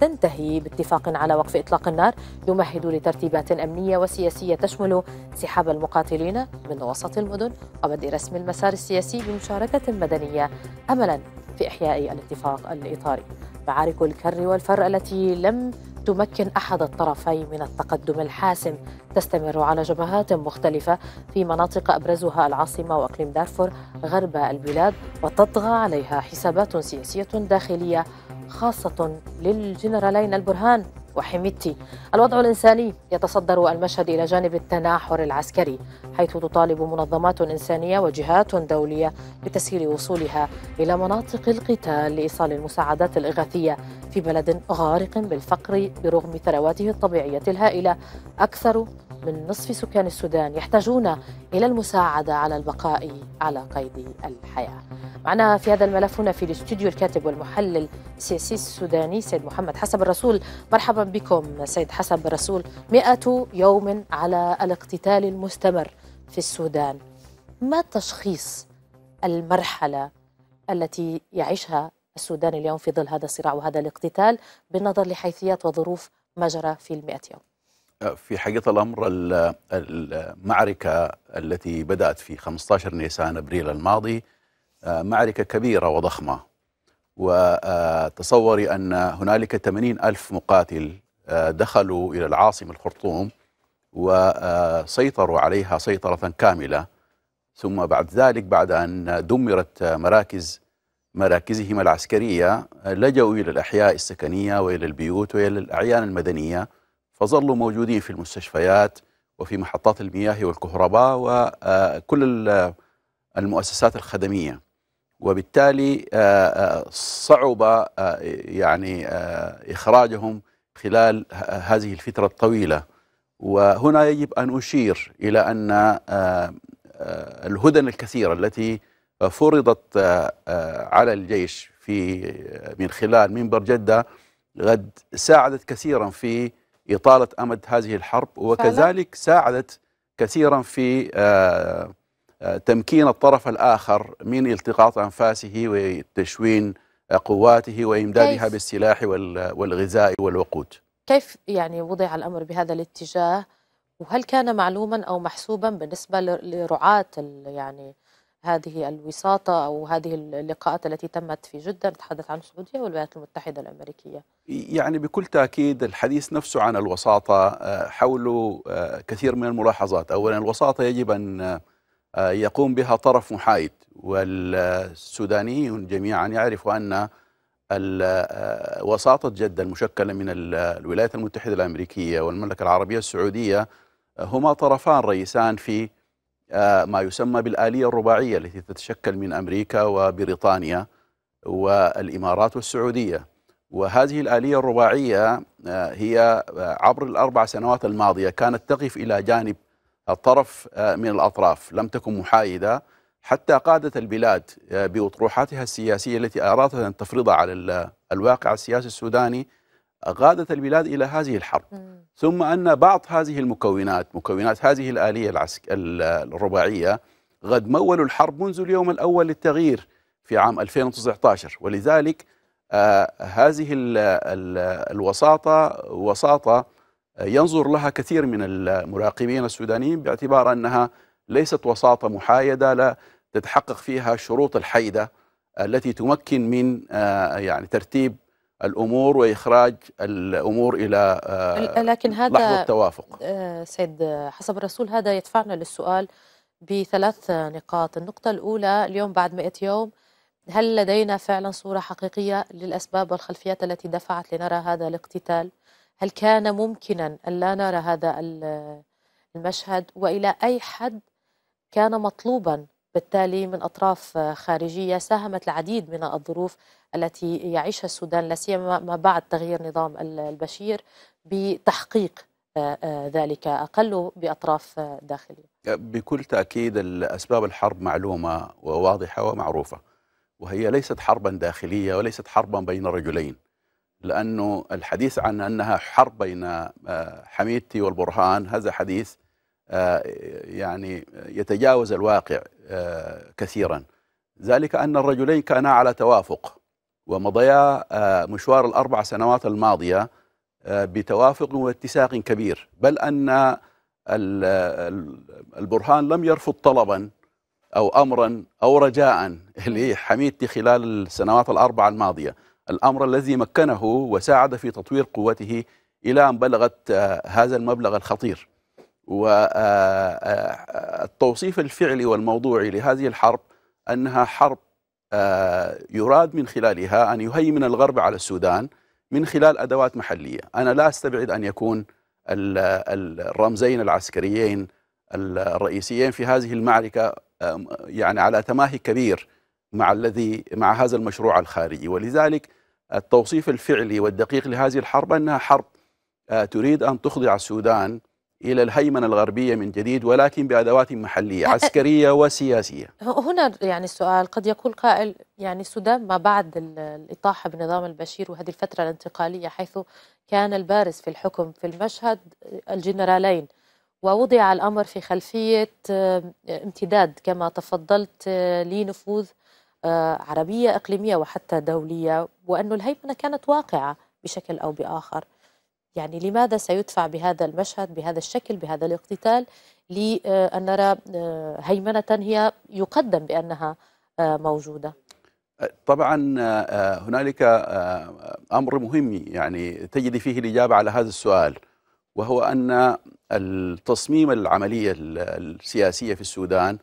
تنتهي باتفاق على وقف إطلاق النار يمهد لترتيبات أمنية وسياسية تشمل انسحاب المقاتلين من وسط المدن وبدء رسم المسار السياسي بمشاركة مدنية أملا في إحياء الاتفاق الإطاري معارك الكر والفر التي لم تمكن احد الطرفين من التقدم الحاسم تستمر على جبهات مختلفه في مناطق ابرزها العاصمه واقليم دارفور غرب البلاد وتطغى عليها حسابات سياسيه داخليه خاصه للجنرالين البرهان وحميتي الوضع الإنساني يتصدر المشهد إلى جانب التناحر العسكري حيث تطالب منظمات إنسانية وجهات دولية بتسهيل وصولها إلى مناطق القتال لإيصال المساعدات الإغاثية في بلد غارق بالفقر برغم ثرواته الطبيعية الهائلة أكثر من نصف سكان السودان يحتاجون إلى المساعدة على البقاء على قيد الحياة معنا في هذا الملف هنا في الاستوديو الكاتب والمحلل السياسي السوداني سيد محمد حسب الرسول مرحبا بكم سيد حسب الرسول مئة يوم على الاقتتال المستمر في السودان ما تشخيص المرحلة التي يعيشها السودان اليوم في ظل هذا الصراع وهذا الاقتتال بالنظر لحيثيات وظروف ما جرى في المئة يوم في حقيقة الأمر المعركة التي بدأت في 15 نيسان أبريل الماضي آه، معركة كبيرة وضخمة وتصوري أن هنالك 80 ألف مقاتل آه، دخلوا إلى العاصمة الخرطوم وسيطروا عليها سيطرة كاملة ثم بعد ذلك بعد أن دمرت مراكز مراكزهم العسكرية لجوا إلى الأحياء السكنية وإلى البيوت وإلى الأعيان المدنية فظلوا موجودين في المستشفيات وفي محطات المياه والكهرباء وكل المؤسسات الخدميه وبالتالي آه، آه، صعب آه، يعني اخراجهم خلال هذه الفتره الطويله وهنا يجب ان اشير الى ان الهدن الكثيره التي فرضت على الجيش في من خلال منبر جده قد ساعدت كثيرا في إطالة أمد هذه الحرب وكذلك ساعدت كثيرا في آه، آه، تمكين الطرف الآخر من التقاط أنفاسه وتشوين قواته وإمدادها بالسلاح والغذاء والوقود كيف يعني وضع الأمر بهذا الاتجاه وهل كان معلوما أو محسوبا بالنسبة لرعاة يعني هذه الوساطة أو هذه اللقاءات التي تمت في جدة نتحدث عن السعودية والولايات المتحدة الأمريكية يعني بكل تأكيد الحديث نفسه عن الوساطة آه، حول آه، كثير من الملاحظات أولا الوساطة يجب أن آه، يقوم بها طرف محايد والسودانيون جميعا يعرفوا أن وساطة جدة المشكلة من الولايات المتحدة الأمريكية والمملكة العربية السعودية هما طرفان رئيسان في ما يسمى بالآلية الرباعية التي تتشكل من أمريكا وبريطانيا والإمارات والسعودية وهذه الآلية الرباعية آه، هي آه، عبر الأربع سنوات الماضية كانت تقف إلى جانب الطرف آه، من الأطراف لم تكن محايدة حتى قادت البلاد بأطروحاتها السياسية التي أرادت أن تفرضها على الواقع السياسي السوداني غادت البلاد إلى هذه الحرب ثم أن بعض هذه المكونات مكونات هذه الآلية العسك الرباعية قد مولوا الحرب منذ اليوم الأول للتغيير في عام 2019 ولذلك آه هذه الـ الـ الوساطة وساطة آه، ينظر لها كثير من المراقبين السودانيين باعتبار أنها ليست وساطة محايدة لا تتحقق فيها شروط الحيدة التي تمكن من آه يعني ترتيب الامور واخراج الامور الى آه، لكن هذا لحظه التوافق آه، سيد حسب الرسول هذا يدفعنا للسؤال بثلاث نقاط النقطة الأولى اليوم بعد 100 يوم هل لدينا فعلا صورة حقيقية للأسباب والخلفيات التي دفعت لنرى هذا الاقتتال هل كان ممكنا أن لا نرى هذا المشهد وإلى أي حد كان مطلوبا بالتالي من أطراف خارجية ساهمت العديد من الظروف التي يعيشها السودان لا سيما ما بعد تغيير نظام البشير بتحقيق آه، آه، ذلك أقل بأطراف داخلية آه، بكل تأكيد الأسباب الحرب معلومة وواضحة ومعروفة وهي ليست حربا داخلية وليست حربا بين رجلين لأنه الحديث عن أنها حرب بين حميدتي والبرهان هذا حديث آه، يعني يتجاوز الواقع آه، كثيرا ذلك أن الرجلين كانا على توافق ومضيا آه، مشوار الأربع سنوات الماضية بتوافق واتساق كبير بل أن البرهان لم يرفض طلبا أو أمرا أو رجاء لحميدتي خلال السنوات الأربع الماضية الأمر الذي مكنه وساعد في تطوير قوته إلى أن بلغت هذا المبلغ الخطير والتوصيف الفعلي والموضوعي لهذه الحرب أنها حرب آه، يراد من خلالها أن يهيمن الغرب على السودان من خلال أدوات محلية أنا لا أستبعد أن يكون الرمزين العسكريين الرئيسيين في هذه المعركة يعني على تماهي كبير مع الذي مع هذا المشروع الخارجي ولذلك التوصيف الفعلي والدقيق لهذه الحرب أنها حرب آه، تريد أن تخضع السودان إلى الهيمنة الغربية من جديد ولكن بأدوات محلية أه، عسكرية وسياسية هنا يعني السؤال قد يقول قائل يعني السودان ما بعد الإطاحة بنظام البشير وهذه الفترة الانتقالية حيث كان البارز في الحكم في المشهد الجنرالين ووضع الأمر في خلفية آه، امتداد كما تفضلت آه، لنفوذ عربية إقليمية وحتى دولية وأن الهيمنة كانت واقعة بشكل أو بآخر يعني لماذا سيدفع بهذا المشهد بهذا الشكل بهذا الاقتتال لأن آه، نرى آه، هيمنة هي يقدم بأنها آه، موجودة طبعا هنالك أمر مهم يعني تجد فيه الإجابة على هذا السؤال وهو أن التصميم العملية السياسية في السودان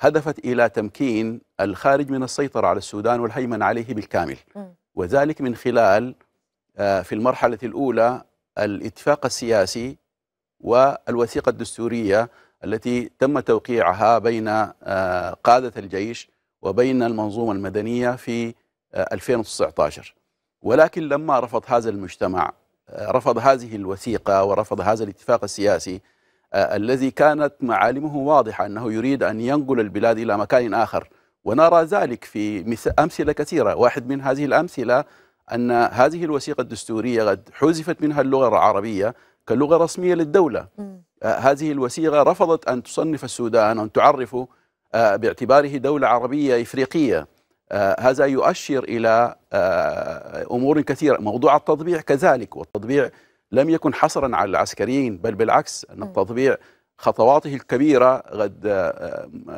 هدفت إلى تمكين الخارج من السيطرة على السودان والهيمن عليه بالكامل وذلك من خلال في المرحلة الأولى الاتفاق السياسي والوثيقة الدستورية التي تم توقيعها بين آه، قادة الجيش وبين المنظومة المدنية في 2019 آه، ولكن لما رفض هذا المجتمع آه، رفض هذه الوثيقة ورفض هذا الاتفاق السياسي الذي كانت معالمه واضحة أنه يريد أن ينقل البلاد إلى مكان آخر ونرى ذلك في أمثلة كثيرة واحد من هذه الأمثلة أن هذه الوثيقة الدستورية قد حذفت منها اللغة العربية كلغة رسمية للدولة آه، هذه الوثيقة رفضت أن تصنف السودان أن تعرفه آه، باعتباره دولة عربية إفريقية آه، هذا يؤشر إلى أمور كثيرة موضوع التطبيع كذلك والتطبيع لم يكن حصرا على العسكريين بل بالعكس أن التطبيع خطواته الكبيرة قد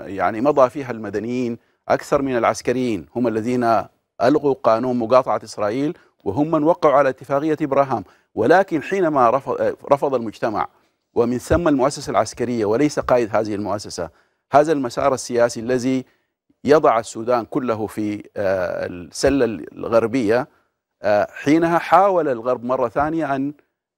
يعني مضى فيها المدنيين أكثر من العسكريين هم الذين ألغوا قانون مقاطعة إسرائيل وهم من وقعوا على اتفاقية إبراهام ولكن حينما رفض, رفض المجتمع ومن ثم المؤسسة العسكرية وليس قائد هذه المؤسسة هذا المسار السياسي الذي يضع السودان كله في آه، السلة الغربية آه، حينها حاول الغرب مرة ثانية أن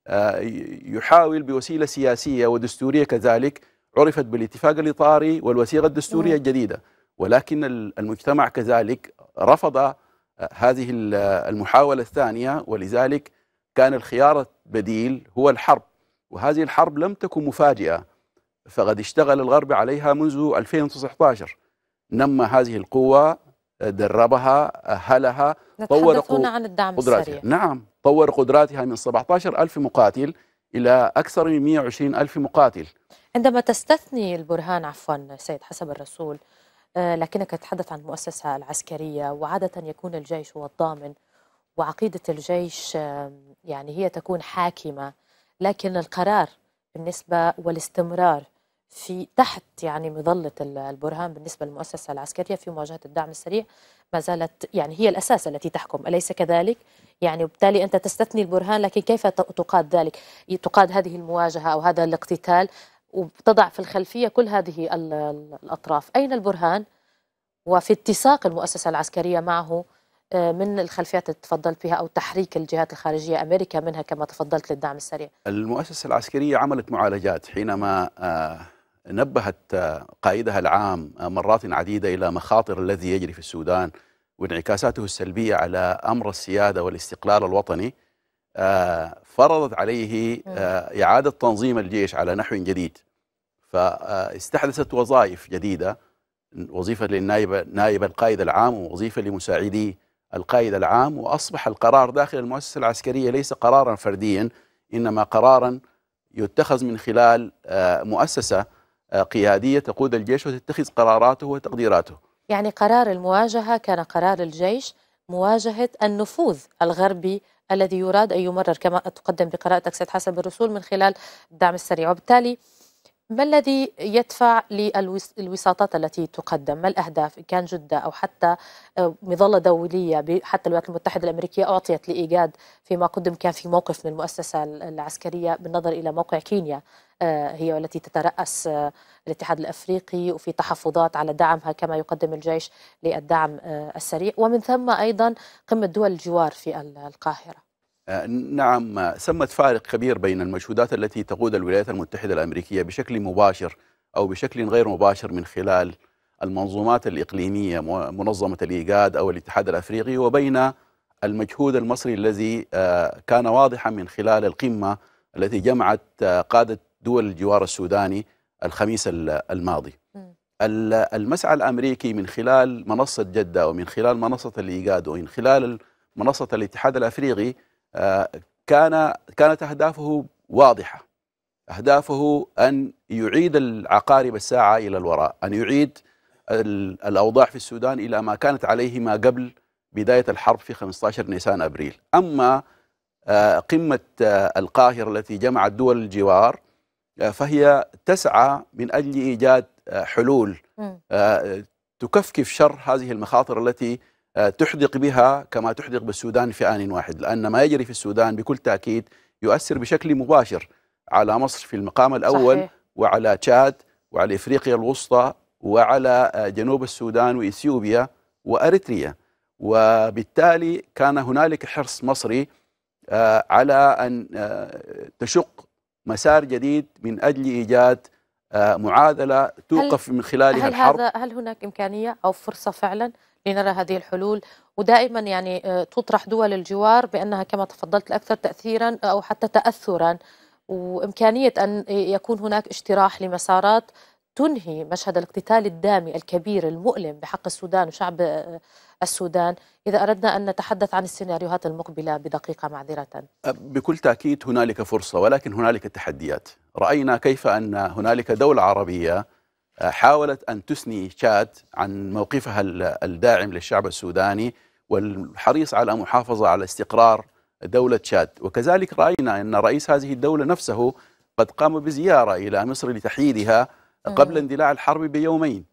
آه، يحاول بوسيلة سياسية ودستورية كذلك عرفت بالاتفاق الإطاري والوثيقة الدستورية الجديدة ولكن المجتمع كذلك رفض هذه المحاولة الثانية ولذلك كان الخيار البديل هو الحرب وهذه الحرب لم تكن مفاجئة فقد اشتغل الغرب عليها منذ 2019 نمى هذه القوة دربها أهلها طور هنا عن الدعم قدراتها السريع. نعم طور قدراتها من 17 ألف مقاتل إلى أكثر من 120 ألف مقاتل عندما تستثني البرهان عفوا سيد حسب الرسول آه، لكنك تتحدث عن مؤسسة العسكرية وعادة يكون الجيش هو الضامن وعقيدة الجيش يعني هي تكون حاكمة لكن القرار بالنسبة والاستمرار في تحت يعني مظلة البرهان بالنسبة للمؤسسة العسكرية في مواجهة الدعم السريع ما زالت يعني هي الأساس التي تحكم أليس كذلك؟ يعني وبالتالي أنت تستثني البرهان لكن كيف تقاد ذلك؟ تقاد هذه المواجهة أو هذا الاقتتال وتضع في الخلفية كل هذه الأطراف أين البرهان وفي اتساق المؤسسة العسكرية معه آه، من الخلفيات اللي تفضلت بها أو تحريك الجهات الخارجية أمريكا منها كما تفضلت للدعم السريع المؤسسة العسكرية عملت معالجات حينما آه، نبهت آه، قائدها العام مرات عديدة إلى مخاطر الذي يجري في السودان وانعكاساته السلبية على أمر السيادة والاستقلال الوطني آه، فرضت عليه آه، إعادة تنظيم الجيش على نحو جديد فاستحدثت آه، وظائف جديدة وظيفة للنائب نائب القائد العام ووظيفة لمساعدي القائد العام وأصبح القرار داخل المؤسسة العسكرية ليس قرارا فرديا إنما قرارا يتخذ من خلال مؤسسة قيادية تقود الجيش وتتخذ قراراته وتقديراته يعني قرار المواجهة كان قرار الجيش مواجهة النفوذ الغربي الذي يراد أن يمرر كما تقدم بقراءتك سيد حسن بالرسول من خلال الدعم السريع وبالتالي ما الذي يدفع للوساطات التي تقدم؟ ما الأهداف إن كان جدة أو حتى آه، مظلة دولية حتى الولايات المتحدة الأمريكية أعطيت لإيجاد فيما قدم كان في موقف من المؤسسة العسكرية بالنظر إلى موقع كينيا آه، هي والتي تترأس آه، الاتحاد الأفريقي وفي تحفظات على دعمها كما يقدم الجيش للدعم السريع ومن ثم أيضا قمة دول الجوار في القاهرة آه، نعم آه، سمت فارق كبير بين المجهودات التي تقود الولايات المتحدة الأمريكية بشكل مباشر أو بشكل غير مباشر من خلال المنظومات الإقليمية منظمة الإيجاد أو الاتحاد الأفريقي وبين المجهود المصري الذي آه، كان واضحا من خلال القمة التي جمعت قادة دول الجوار السوداني الخميس الماضي المسعى الأمريكي من خلال منصة جدة ومن خلال منصة الإيجاد ومن خلال منصة الاتحاد الأفريقي كان كانت أهدافه واضحة أهدافه أن يعيد العقارب الساعة إلى الوراء أن يعيد الأوضاع في السودان إلى ما كانت عليه ما قبل بداية الحرب في 15 نيسان أبريل أما آه، قمة آه، القاهرة التي جمعت دول الجوار آه، فهي تسعى من أجل إيجاد حلول تكفكف شر هذه المخاطر التي آه، تحدق بها كما تحدق بالسودان في آن واحد لأن ما يجري في السودان بكل تأكيد يؤثر بشكل مباشر على مصر في المقام الأول صحيح. وعلى تشاد وعلى إفريقيا الوسطى وعلى آه، جنوب السودان وإثيوبيا وأريتريا وبالتالي كان هنالك حرص مصري آه، على أن تشق مسار جديد من أجل إيجاد معادلة توقف من خلالها هل الحرب هل هذا هل هناك إمكانية أو فرصة فعلا لنرى هذه الحلول ودائما يعني آه، تطرح دول الجوار بأنها كما تفضلت الأكثر تأثيرا أو حتى تأثرا وإمكانية أن يكون هناك اجتراح لمسارات تنهي مشهد الاقتتال الدامي الكبير المؤلم بحق السودان وشعب آه، السودان إذا أردنا أن نتحدث عن السيناريوهات المقبلة بدقيقة معذرة بكل تأكيد هنالك فرصة ولكن هنالك تحديات رأينا كيف أن هنالك دولة عربية حاولت أن تثني تشاد عن موقفها الداعم للشعب السوداني والحريص على محافظة على استقرار دولة تشاد وكذلك رأينا أن رئيس هذه الدولة نفسه قد قام بزيارة إلى مصر لتحييدها قبل اندلاع الحرب بيومين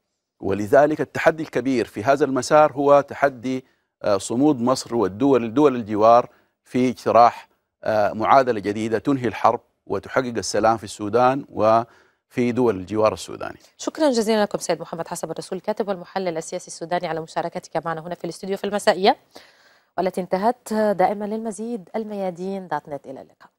ولذلك التحدي الكبير في هذا المسار هو تحدي آه، صمود مصر والدول دول الجوار في اقتراح آه، معادلة جديدة تنهي الحرب وتحقق السلام في السودان و في دول الجوار السوداني شكرا جزيلا لكم سيد محمد حسب الرسول الكاتب والمحلل السياسي السوداني على مشاركتك معنا هنا في الاستوديو في المسائية والتي انتهت دائما للمزيد الميادين دات نت إلى اللقاء